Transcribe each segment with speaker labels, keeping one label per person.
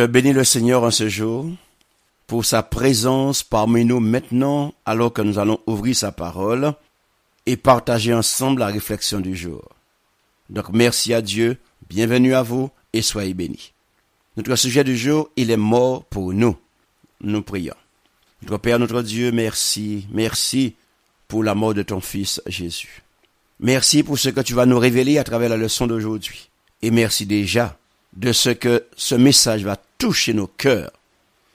Speaker 1: Je bénis le Seigneur en ce jour pour sa présence parmi nous maintenant alors que nous allons ouvrir sa parole et partager ensemble la réflexion du jour. Donc merci à Dieu, bienvenue à vous et soyez bénis. Notre sujet du jour, il est mort pour nous. Nous prions. Notre Père, notre Dieu, merci, merci pour la mort de ton Fils Jésus. Merci pour ce que tu vas nous révéler à travers la leçon d'aujourd'hui. Et merci déjà de ce que ce message va toucher nos cœurs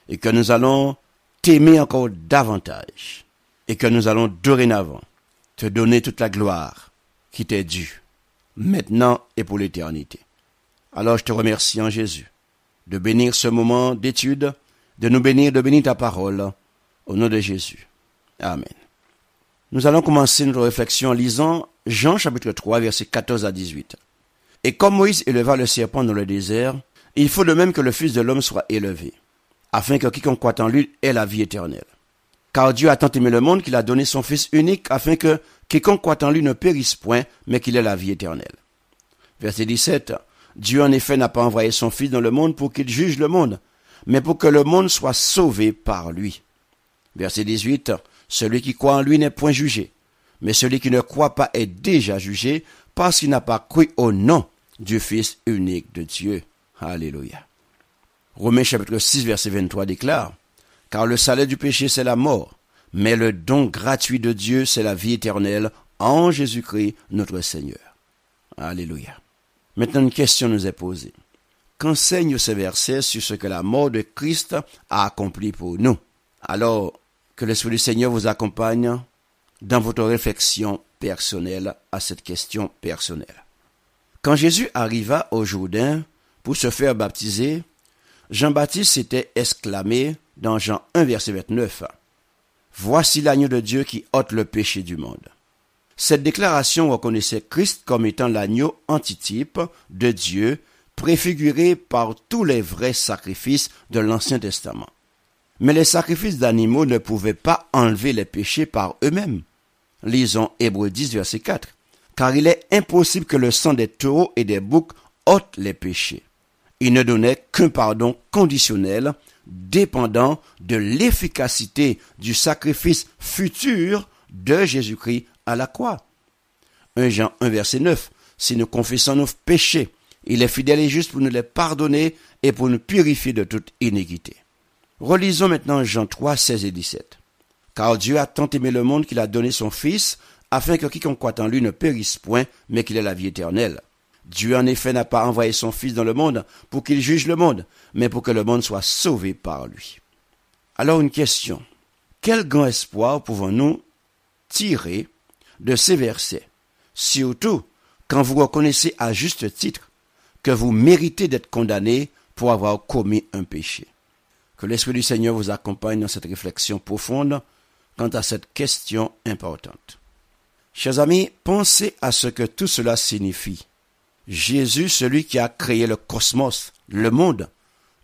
Speaker 1: et que nous allons t'aimer encore davantage et que nous allons dorénavant te donner toute la gloire qui t'est due, maintenant et pour l'éternité. Alors je te remercie en Jésus de bénir ce moment d'étude, de nous bénir, de bénir ta parole, au nom de Jésus. Amen. Nous allons commencer notre réflexion en lisant Jean chapitre 3 verset 14 à 18. Et comme Moïse éleva le serpent dans le désert, il faut de même que le Fils de l'homme soit élevé, afin que quiconque croit en lui ait la vie éternelle. Car Dieu a tant aimé le monde qu'il a donné son Fils unique, afin que quiconque croit en lui ne périsse point, mais qu'il ait la vie éternelle. Verset 17. Dieu en effet n'a pas envoyé son Fils dans le monde pour qu'il juge le monde, mais pour que le monde soit sauvé par lui. Verset 18. Celui qui croit en lui n'est point jugé, mais celui qui ne croit pas est déjà jugé parce qu'il n'a pas cru au nom du Fils unique de Dieu. Alléluia. Romains chapitre 6 verset 23 déclare, Car le salaire du péché c'est la mort, mais le don gratuit de Dieu c'est la vie éternelle en Jésus-Christ notre Seigneur. Alléluia. Maintenant une question nous est posée. Qu'enseigne ce verset sur ce que la mort de Christ a accompli pour nous Alors que l'Esprit du Seigneur vous accompagne dans votre réflexion personnelle à cette question personnelle. Quand Jésus arriva au Jourdain, pour se faire baptiser, Jean-Baptiste s'était exclamé dans Jean 1 verset 29. Voici l'agneau de Dieu qui ôte le péché du monde. Cette déclaration reconnaissait Christ comme étant l'agneau antitype de Dieu, préfiguré par tous les vrais sacrifices de l'Ancien Testament. Mais les sacrifices d'animaux ne pouvaient pas enlever les péchés par eux-mêmes. Lisons Hébreux 10, verset 4. Car il est impossible que le sang des taureaux et des boucs ôte les péchés il ne donnait qu'un pardon conditionnel dépendant de l'efficacité du sacrifice futur de Jésus-Christ à la croix. 1 Jean 1 verset 9. Si nous confessons nos péchés, il est fidèle et juste pour nous les pardonner et pour nous purifier de toute iniquité. Relisons maintenant Jean 3, 16 et 17. Car Dieu a tant aimé le monde qu'il a donné son Fils, afin que quiconque croit en lui ne périsse point, mais qu'il ait la vie éternelle. Dieu en effet n'a pas envoyé son Fils dans le monde pour qu'il juge le monde, mais pour que le monde soit sauvé par lui. Alors une question. Quel grand espoir pouvons-nous tirer de ces versets, surtout quand vous reconnaissez à juste titre que vous méritez d'être condamné pour avoir commis un péché. Que l'Esprit du Seigneur vous accompagne dans cette réflexion profonde quant à cette question importante. Chers amis, pensez à ce que tout cela signifie Jésus, celui qui a créé le cosmos, le monde,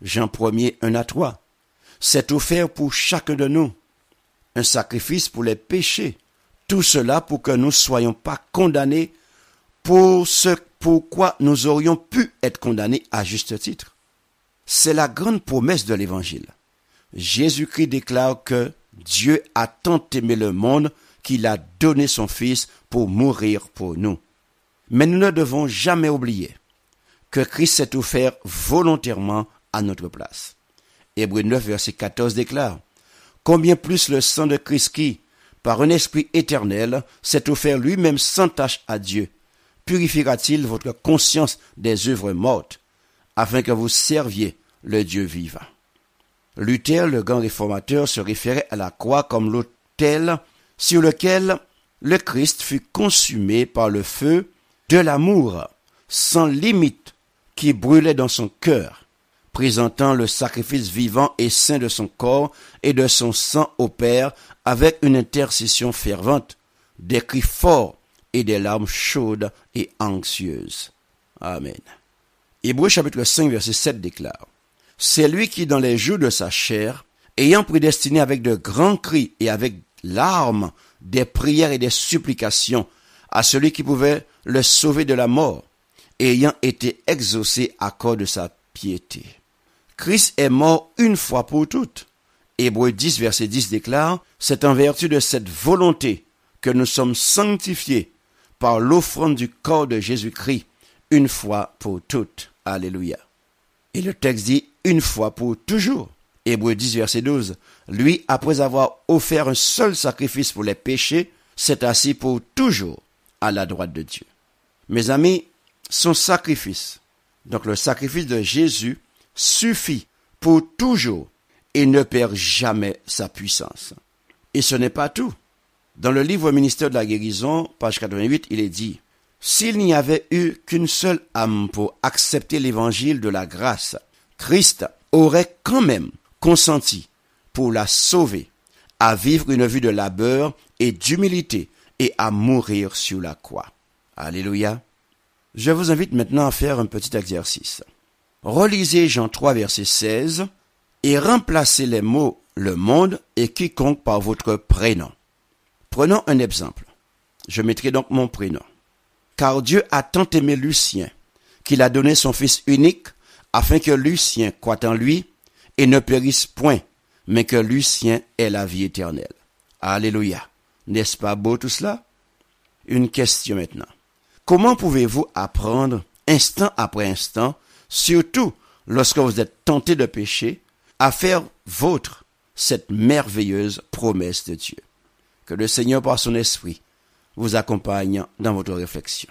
Speaker 1: Jean 1 un 1 à 3, s'est offert pour chacun de nous un sacrifice pour les péchés. Tout cela pour que nous ne soyons pas condamnés pour ce pourquoi nous aurions pu être condamnés à juste titre. C'est la grande promesse de l'Évangile. Jésus-Christ déclare que Dieu a tant aimé le monde qu'il a donné son Fils pour mourir pour nous. Mais nous ne devons jamais oublier que Christ s'est offert volontairement à notre place. Hébreu 9, verset 14 déclare, Combien plus le sang de Christ qui, par un esprit éternel, s'est offert lui-même sans tâche à Dieu, purifiera-t-il votre conscience des œuvres mortes, afin que vous serviez le Dieu vivant. Luther, le grand réformateur, se référait à la croix comme l'autel sur lequel le Christ fut consumé par le feu de l'amour sans limite qui brûlait dans son cœur, présentant le sacrifice vivant et saint de son corps et de son sang au Père avec une intercession fervente, des cris forts et des larmes chaudes et anxieuses. Amen. Hébreu chapitre 5 verset 7 déclare, C'est lui qui dans les jours de sa chair, ayant prédestiné avec de grands cris et avec larmes, des prières et des supplications, à celui qui pouvait le sauver de la mort, ayant été exaucé à cause de sa piété. Christ est mort une fois pour toutes. Hébreu 10, verset 10 déclare, C'est en vertu de cette volonté que nous sommes sanctifiés par l'offrande du corps de Jésus-Christ, une fois pour toutes. Alléluia. Et le texte dit, une fois pour toujours. Hébreu 10, verset 12. Lui, après avoir offert un seul sacrifice pour les péchés, s'est assis pour toujours à la droite de Dieu. Mes amis, son sacrifice, donc le sacrifice de Jésus, suffit pour toujours et ne perd jamais sa puissance. Et ce n'est pas tout. Dans le livre Ministère de la guérison, page 88, il est dit, S'il n'y avait eu qu'une seule âme pour accepter l'évangile de la grâce, Christ aurait quand même consenti, pour la sauver, à vivre une vie de labeur et d'humilité et à mourir sur la croix. Alléluia. Je vous invite maintenant à faire un petit exercice. Relisez Jean 3 verset 16 et remplacez les mots le monde et quiconque par votre prénom. Prenons un exemple. Je mettrai donc mon prénom. Car Dieu a tant aimé Lucien qu'il a donné son Fils unique afin que Lucien croit en lui et ne périsse point, mais que Lucien ait la vie éternelle. Alléluia. N'est-ce pas beau tout cela Une question maintenant. Comment pouvez-vous apprendre instant après instant, surtout lorsque vous êtes tenté de pécher, à faire vôtre cette merveilleuse promesse de Dieu Que le Seigneur par son esprit vous accompagne dans votre réflexion.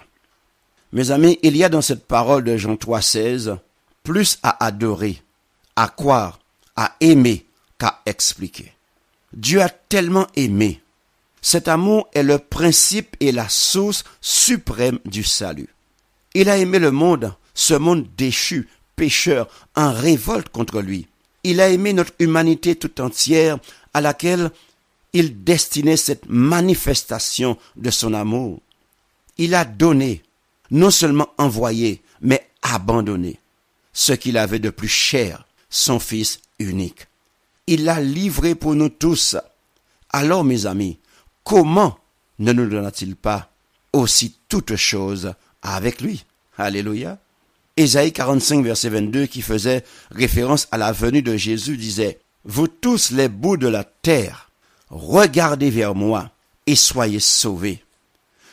Speaker 1: Mes amis, il y a dans cette parole de Jean 3,16 plus à adorer, à croire, à aimer qu'à expliquer. Dieu a tellement aimé cet amour est le principe et la source suprême du salut. Il a aimé le monde, ce monde déchu, pécheur, en révolte contre lui. Il a aimé notre humanité tout entière à laquelle il destinait cette manifestation de son amour. Il a donné, non seulement envoyé, mais abandonné, ce qu'il avait de plus cher, son Fils unique. Il l'a livré pour nous tous. Alors, mes amis, comment ne nous donna-t-il pas aussi toute chose avec lui Alléluia. Ésaïe 45, verset 22, qui faisait référence à la venue de Jésus, disait, Vous tous les bouts de la terre, regardez vers moi et soyez sauvés.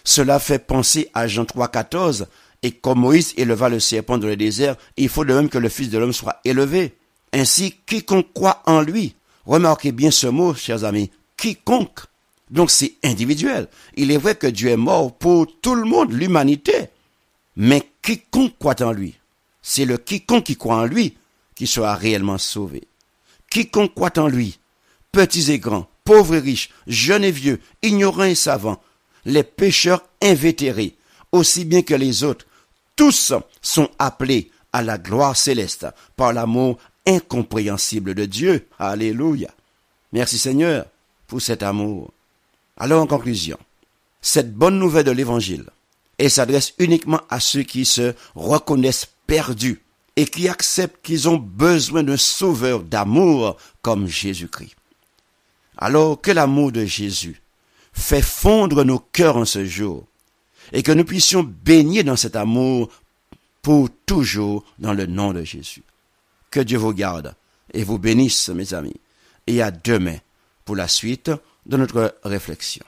Speaker 1: Cela fait penser à Jean 3, 14, et comme Moïse éleva le serpent dans le désert, il faut de même que le Fils de l'homme soit élevé. Ainsi, quiconque croit en lui, remarquez bien ce mot, chers amis, quiconque donc c'est individuel. Il est vrai que Dieu est mort pour tout le monde, l'humanité. Mais quiconque croit en lui, c'est le quiconque qui croit en lui qui sera réellement sauvé. Quiconque croit en lui, petits et grands, pauvres et riches, jeunes et vieux, ignorants et savants, les pécheurs invétérés, aussi bien que les autres, tous sont appelés à la gloire céleste par l'amour incompréhensible de Dieu. Alléluia. Merci Seigneur pour cet amour. Alors en conclusion, cette bonne nouvelle de l'évangile, elle s'adresse uniquement à ceux qui se reconnaissent perdus et qui acceptent qu'ils ont besoin d'un sauveur d'amour comme Jésus-Christ. Alors que l'amour de Jésus fait fondre nos cœurs en ce jour et que nous puissions baigner dans cet amour pour toujours dans le nom de Jésus. Que Dieu vous garde et vous bénisse, mes amis. Et à demain pour la suite de notre réflexion.